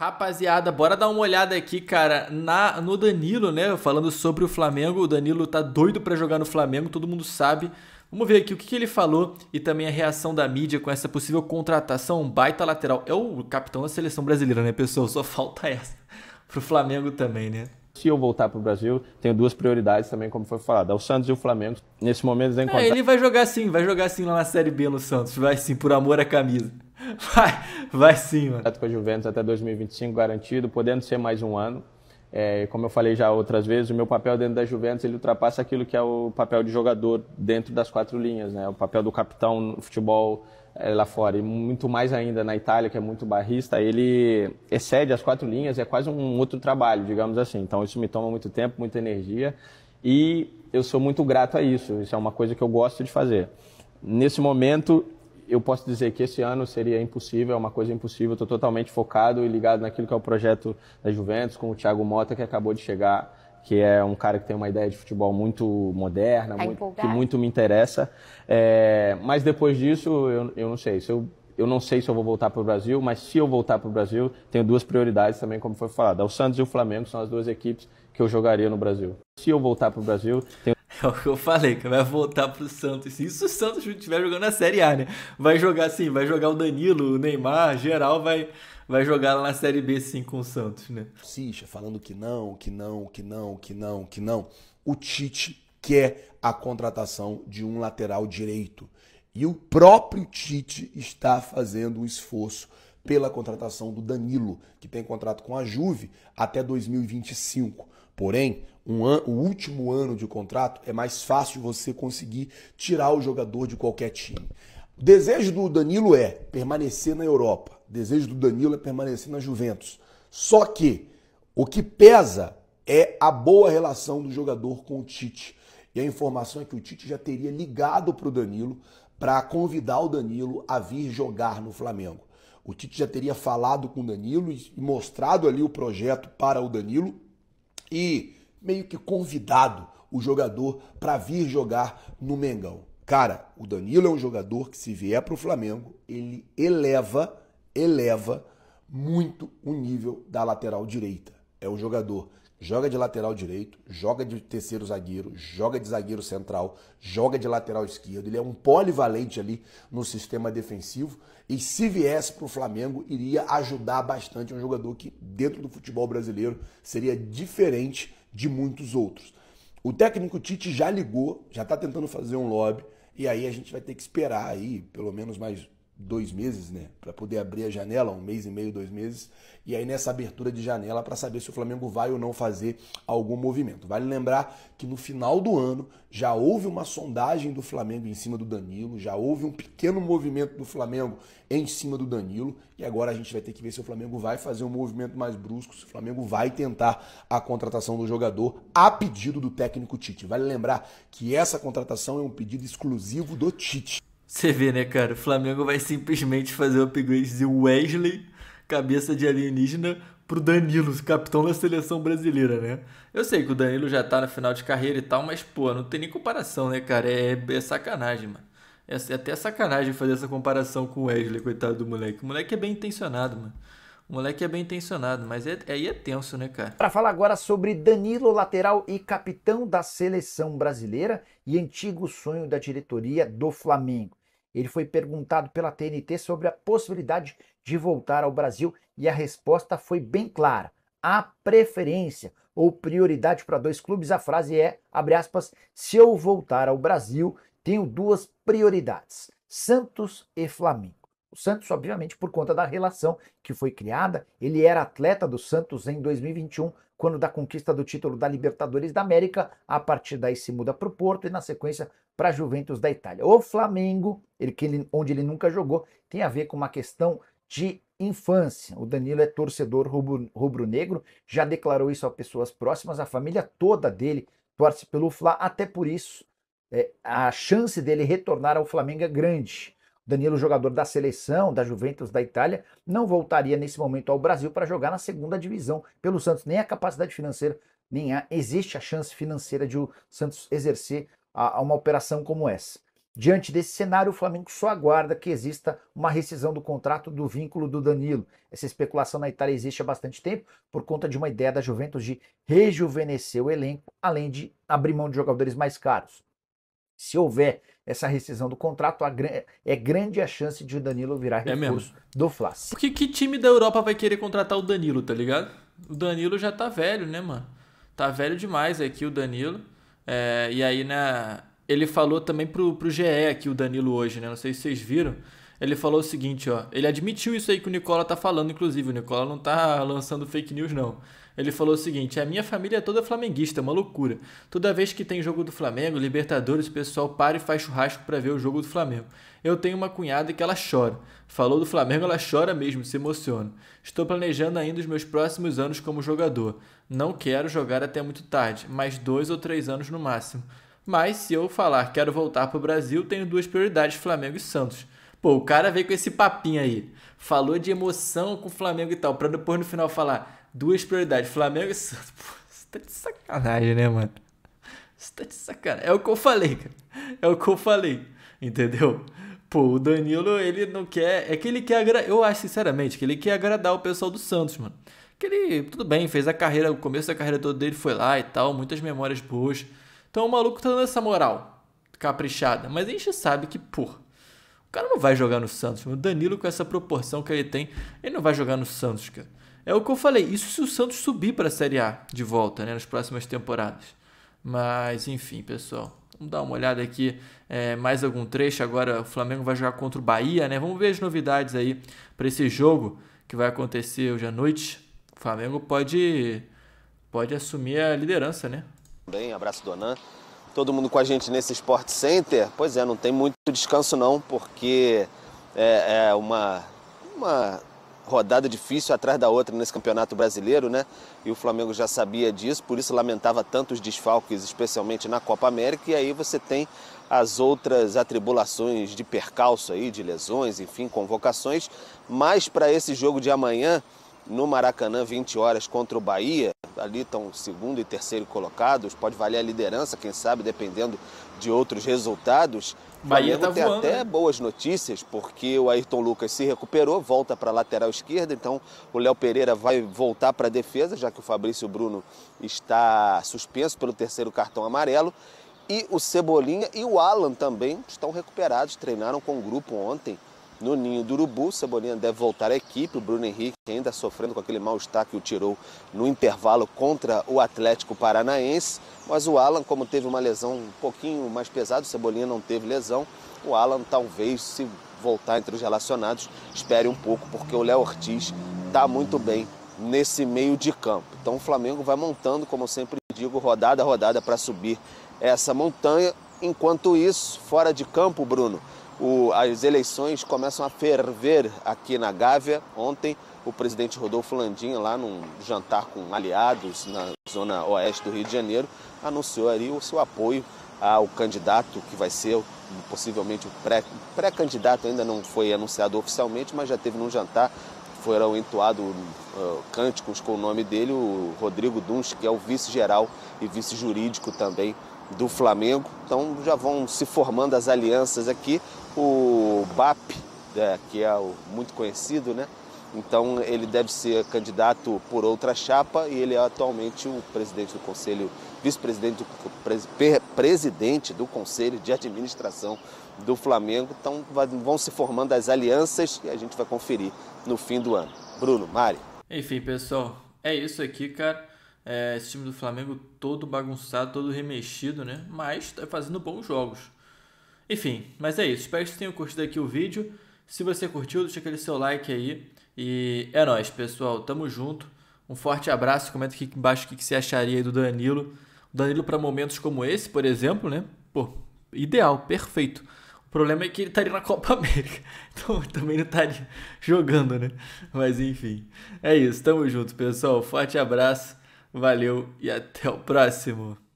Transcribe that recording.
Rapaziada, bora dar uma olhada aqui, cara, na no Danilo, né? Falando sobre o Flamengo, o Danilo tá doido para jogar no Flamengo, todo mundo sabe. Vamos ver aqui o que, que, ele falou e também a reação da mídia com essa possível contratação baita lateral. É o capitão da seleção brasileira, né, pessoal? Só falta essa pro Flamengo também, né? Se eu voltar pro Brasil, tenho duas prioridades também, como foi falado. É o Santos e o Flamengo. Nesse momento, eles encontram... É, ele vai jogar sim, vai jogar sim lá na Série B no Santos. Vai sim, por amor à camisa. Vai, vai sim, mano. Com a Juventus até 2025 garantido, podendo ser mais um ano. É, como eu falei já outras vezes, o meu papel dentro da Juventus ele ultrapassa aquilo que é o papel de jogador dentro das quatro linhas, né? O papel do capitão no futebol é, lá fora e muito mais ainda na Itália que é muito barrista, ele excede as quatro linhas, é quase um outro trabalho, digamos assim. Então isso me toma muito tempo, muita energia e eu sou muito grato a isso. Isso é uma coisa que eu gosto de fazer. Nesse momento eu posso dizer que esse ano seria impossível, é uma coisa impossível. Estou totalmente focado e ligado naquilo que é o projeto da Juventus com o Thiago Mota, que acabou de chegar que é um cara que tem uma ideia de futebol muito moderna, tá muito, que muito me interessa. É, mas depois disso, eu, eu não sei. Se eu, eu não sei se eu vou voltar para o Brasil, mas se eu voltar para o Brasil, tenho duas prioridades também, como foi falado. É o Santos e o Flamengo são as duas equipes que eu jogaria no Brasil. Se eu voltar para o Brasil, tenho é o que eu falei, que vai voltar pro Santos. Sim. Isso o Santos estiver jogando na Série A, né? Vai jogar sim, vai jogar o Danilo, o Neymar, geral vai vai jogar lá na Série B sim com o Santos, né? Cisha falando que não, que não, que não, que não, que não. O Tite quer a contratação de um lateral direito. E o próprio Tite está fazendo um esforço pela contratação do Danilo, que tem contrato com a Juve até 2025. Porém, um an, o último ano de contrato, é mais fácil você conseguir tirar o jogador de qualquer time. O desejo do Danilo é permanecer na Europa. O desejo do Danilo é permanecer na Juventus. Só que o que pesa é a boa relação do jogador com o Tite. E a informação é que o Tite já teria ligado para o Danilo para convidar o Danilo a vir jogar no Flamengo. O Tite já teria falado com o Danilo e mostrado ali o projeto para o Danilo. E meio que convidado o jogador para vir jogar no Mengão. Cara, o Danilo é um jogador que se vier para o Flamengo, ele eleva, eleva muito o nível da lateral direita. É um jogador joga de lateral direito, joga de terceiro zagueiro, joga de zagueiro central, joga de lateral esquerdo. Ele é um polivalente ali no sistema defensivo e se viesse para o Flamengo iria ajudar bastante. É um jogador que dentro do futebol brasileiro seria diferente de muitos outros. O técnico Tite já ligou, já está tentando fazer um lobby, e aí a gente vai ter que esperar aí pelo menos mais dois meses, né? Para poder abrir a janela, um mês e meio, dois meses, e aí nessa abertura de janela para saber se o Flamengo vai ou não fazer algum movimento. Vale lembrar que no final do ano já houve uma sondagem do Flamengo em cima do Danilo, já houve um pequeno movimento do Flamengo em cima do Danilo, e agora a gente vai ter que ver se o Flamengo vai fazer um movimento mais brusco, se o Flamengo vai tentar a contratação do jogador a pedido do técnico Tite. Vale lembrar que essa contratação é um pedido exclusivo do Tite. Você vê, né, cara? O Flamengo vai simplesmente fazer o upgrade de Wesley, cabeça de alienígena, pro Danilo, capitão da seleção brasileira, né? Eu sei que o Danilo já tá no final de carreira e tal, mas, pô, não tem nem comparação, né, cara? É, é sacanagem, mano. É, é, até sacanagem fazer essa comparação com o Wesley, coitado do moleque. O moleque é bem intencionado, mano. O moleque é bem intencionado, mas é, aí é tenso, né, cara? Para falar agora sobre Danilo, lateral e capitão da seleção brasileira e antigo sonho da diretoria do Flamengo. Ele foi perguntado pela TNT sobre a possibilidade de voltar ao Brasil e a resposta foi bem clara. A preferência ou prioridade para dois clubes, a frase é, abre aspas, se eu voltar ao Brasil, tenho duas prioridades, Santos e Flamengo. O Santos, obviamente, por conta da relação que foi criada, ele era atleta do Santos em 2021, quando da conquista do título da Libertadores da América, a partir daí se muda para o Porto e na sequência para a Juventus da Itália. O Flamengo, ele, ele, onde ele nunca jogou, tem a ver com uma questão de infância. O Danilo é torcedor rubro-negro, rubro já declarou isso a pessoas próximas, a família toda dele torce pelo Fla, até por isso é, a chance dele retornar ao Flamengo é grande. Danilo, jogador da seleção da Juventus da Itália, não voltaria nesse momento ao Brasil para jogar na segunda divisão pelo Santos. Nem a capacidade financeira, nem a, existe a chance financeira de o Santos exercer a, a uma operação como essa. Diante desse cenário, o Flamengo só aguarda que exista uma rescisão do contrato do vínculo do Danilo. Essa especulação na Itália existe há bastante tempo por conta de uma ideia da Juventus de rejuvenescer o elenco, além de abrir mão de jogadores mais caros. Se houver essa rescisão do contrato, é grande a chance de o Danilo virar é recurso é do Flas. Porque que time da Europa vai querer contratar o Danilo, tá ligado? O Danilo já tá velho, né, mano? Tá velho demais aqui o Danilo. É, e aí, né, ele falou também pro, pro GE aqui, o Danilo, hoje, né? Não sei se vocês viram, ele falou o seguinte, ó. Ele admitiu isso aí que o Nicola tá falando, inclusive. O Nicola não tá lançando fake news, não. Ele falou o seguinte: a minha família é toda flamenguista, é uma loucura. Toda vez que tem jogo do Flamengo, Libertadores, o pessoal para e faz churrasco para ver o jogo do Flamengo. Eu tenho uma cunhada que ela chora. Falou do Flamengo, ela chora mesmo, se emociona. Estou planejando ainda os meus próximos anos como jogador. Não quero jogar até muito tarde, mais dois ou três anos no máximo. Mas se eu falar quero voltar para o Brasil, tenho duas prioridades: Flamengo e Santos. Pô, o cara veio com esse papinho aí. Falou de emoção com o Flamengo e tal, pra depois no final falar duas prioridades, Flamengo e Santos. Pô, você tá de sacanagem, né, mano? Você tá de sacanagem. É o que eu falei, cara. É o que eu falei, entendeu? Pô, o Danilo, ele não quer. É que ele quer agradar. Eu acho, sinceramente, que ele quer agradar o pessoal do Santos, mano. Que ele, tudo bem, fez a carreira, o começo da carreira toda dele foi lá e tal, muitas memórias boas. Então o maluco tá dando essa moral caprichada. Mas a gente sabe que, porra o cara não vai jogar no Santos. O Danilo, com essa proporção que ele tem, ele não vai jogar no Santos, cara. É o que eu falei. Isso se o Santos subir para a Série A de volta, né? Nas próximas temporadas. Mas, enfim, pessoal. Vamos dar uma olhada aqui, é, mais algum trecho. Agora o Flamengo vai jogar contra o Bahia, né? Vamos ver as novidades aí para esse jogo que vai acontecer hoje à noite. O Flamengo pode, pode assumir a liderança, né? Bem, abraço do Anan todo mundo com a gente nesse Sport Center. Pois é, não tem muito descanso não, porque é, é uma, uma rodada difícil atrás da outra nesse Campeonato Brasileiro, né? E o Flamengo já sabia disso, por isso lamentava tantos desfalques, especialmente na Copa América. E aí você tem as outras atribulações de percalço aí, de lesões, enfim, convocações. Mas para esse jogo de amanhã, no Maracanã, 20 horas contra o Bahia, ali estão segundo e terceiro colocados, pode valer a liderança, quem sabe, dependendo de outros resultados. Bahia tá tem voando, até né? boas notícias, porque o Ayrton Lucas se recuperou, volta para a lateral esquerda, então o Léo Pereira vai voltar para a defesa, já que o Fabrício Bruno está suspenso pelo terceiro cartão amarelo. E o Cebolinha e o Alan também estão recuperados, treinaram com o grupo ontem no ninho do urubu. Cebolinha deve voltar à equipe. O Bruno Henrique ainda sofrendo com aquele mal-estar que o tirou no intervalo contra o Atlético Paranaense. Mas o Alan, como teve uma lesão um pouquinho mais pesada, o Cebolinha não teve lesão. O Alan talvez se voltar entre os relacionados, espere um pouco, porque o Léo Ortiz está muito bem nesse meio de campo. Então o Flamengo vai montando, como eu sempre digo, rodada a rodada para subir essa montanha. Enquanto isso, fora de campo, Bruno, o, as eleições começam a ferver aqui na Gávea. Ontem, o presidente Rodolfo Landim, lá num jantar com aliados na zona oeste do Rio de Janeiro, anunciou ali o seu apoio ao candidato que vai ser possivelmente o pré-candidato, pré ainda não foi anunciado oficialmente, mas já teve num jantar foram entoados uh, cânticos com o nome dele, o Rodrigo Duns, que é o vice-geral e vice-jurídico também do Flamengo. Então já vão se formando as alianças aqui o BAP, né, que é o muito conhecido, né? Então ele deve ser candidato por outra chapa e ele é atualmente o presidente do conselho, vice-presidente, presidente do conselho de administração do Flamengo. Então vão se formando as alianças e a gente vai conferir no fim do ano. Bruno, Mari. Enfim, pessoal, é isso aqui, cara. É, esse time do Flamengo todo bagunçado, todo remexido, né? Mas tá fazendo bons jogos. Enfim, mas é isso. Espero que vocês tenham curtido aqui o vídeo. Se você curtiu, deixa aquele seu like aí. E é nóis, pessoal. Tamo junto. Um forte abraço. Comenta aqui embaixo o que você acharia do Danilo. O Danilo para momentos como esse, por exemplo, né? Pô, ideal, perfeito. O problema é que ele estaria tá na Copa América. Então também não estaria tá jogando, né? Mas enfim. É isso. Tamo junto, pessoal. Forte abraço. Valeu e até o próximo.